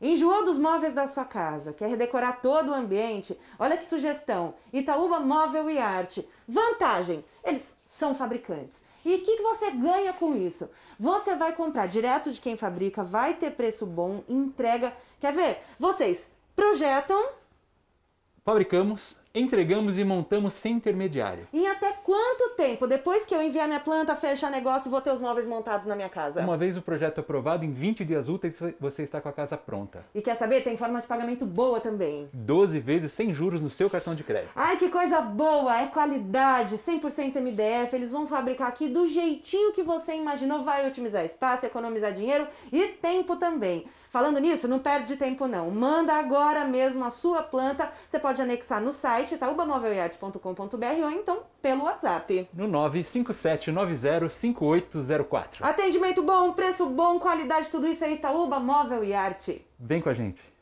Enjoou dos móveis da sua casa, quer redecorar todo o ambiente? Olha que sugestão! Itaúba Móvel e Arte. Vantagem: eles são fabricantes. E o que, que você ganha com isso? Você vai comprar direto de quem fabrica, vai ter preço bom, entrega. Quer ver? Vocês projetam. Fabricamos, entregamos e montamos sem intermediário. Em até Quanto tempo depois que eu enviar minha planta, fechar negócio, vou ter os móveis montados na minha casa? Uma vez o projeto aprovado, em 20 dias úteis você está com a casa pronta. E quer saber? Tem forma de pagamento boa também. 12 vezes sem juros no seu cartão de crédito. Ai, que coisa boa! É qualidade, 100% MDF. Eles vão fabricar aqui do jeitinho que você imaginou. Vai otimizar espaço, economizar dinheiro e tempo também. Falando nisso, não perde tempo não. Manda agora mesmo a sua planta. Você pode anexar no site, tá? ou então pelo WhatsApp. No 957905804. Atendimento bom, preço bom, qualidade, tudo isso aí, Itaúba Móvel e Arte. Vem com a gente.